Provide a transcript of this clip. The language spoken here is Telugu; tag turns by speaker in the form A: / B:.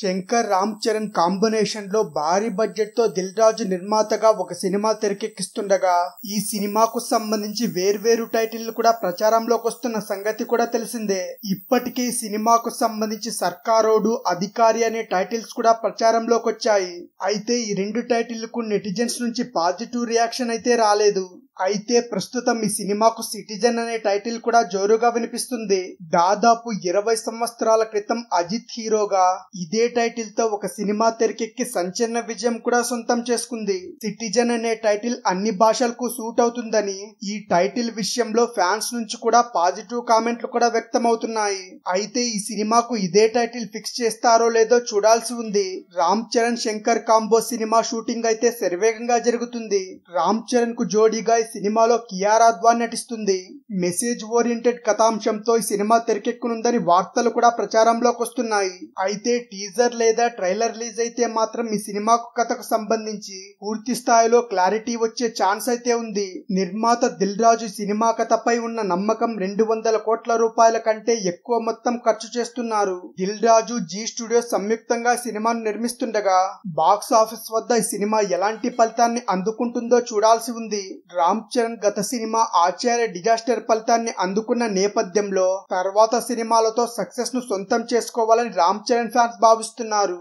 A: శంకర్ రామ్ చరణ్ కాంబినేషన్లో భారీ బడ్జెట్తో దిల్ రాజు నిర్మాతగా ఒక సినిమా తెరకెక్కిస్తుండగా ఈ సినిమాకు సంబంధించి వేర్వేరు టైటిల్ కూడా ప్రచారంలోకి వస్తున్న సంగతి కూడా తెలిసిందే ఇప్పటికే ఈ సినిమాకు సంబంధించి సర్కారోడు అధికారి అనే టైటిల్స్ కూడా ప్రచారంలోకి వచ్చాయి అయితే ఈ రెండు టైటిల్ కు నెటిజన్స్ నుంచి పాజిటివ్ రియాక్షన్ అయితే రాలేదు అయితే ప్రస్తుతం ఈ సినిమాకు సిటిజన్ అనే టైటిల్ కూడా జోరుగా వినిపిస్తుంది దాదాపు ఇరవై సంవత్సరాల క్రితం అజిత్ హీరోగా ఇదే టైటిల్ తో ఒక సినిమా తెరకెక్కి సంచలన విజయం కూడా సొంతం చేసుకుంది సిటిజన్ అనే టైటిల్ అన్ని భాషలకు సూట్ అవుతుందని ఈ టైటిల్ విషయంలో ఫ్యాన్స్ నుంచి కూడా పాజిటివ్ కామెంట్లు కూడా వ్యక్తమవుతున్నాయి అయితే ఈ సినిమాకు ఇదే టైటిల్ ఫిక్స్ చేస్తారో లేదో చూడాల్సి ఉంది రామ్ చరణ్ శంకర్ కాంబో సినిమా షూటింగ్ అయితే శరవేగంగా జరుగుతుంది రామ్ చరణ్ కు జోడీగా సినిమాలో కియారా అద్వాన్ నటిస్తుంది మెసేజ్ ఓరియంటెడ్ కథాంశంతో ఈ సినిమా తెరకెక్కునుందని వార్తలు కూడా ప్రచారంలోకి వస్తున్నాయి అయితే టీజర్ లేదా ట్రైలర్ రిలీజ్ అయితే మాత్రం ఈ సినిమాకు కథకు సంబంధించి పూర్తి స్థాయిలో క్లారిటీ వచ్చే ఛాన్స్ అయితే ఉంది నిర్మాత దిల్ రాజు సినిమా కథపై ఉన్న నమ్మకం రెండు వందల కోట్ల రూపాయల కంటే ఎక్కువ మొత్తం ఖర్చు చేస్తున్నారు దిల్ రాజు జీ స్టూడియో సంయుక్తంగా సినిమాను నిర్మిస్తుండగా బాక్స్ ఆఫీస్ వద్ద ఈ సినిమా ఎలాంటి ఫలితాన్ని అందుకుంటుందో చూడాల్సి ఉంది రామ్ రామ్ చరణ్ గత సినిమా ఆచార్య డిజాస్టర్ ఫలితాన్ని అందుకున్న నేపథ్యంలో తర్వాత సినిమాలతో సక్సెస్ ను సొంతం చేసుకోవాలని రామ్ చరణ్ ఫ్యాన్స్ భావిస్తున్నారు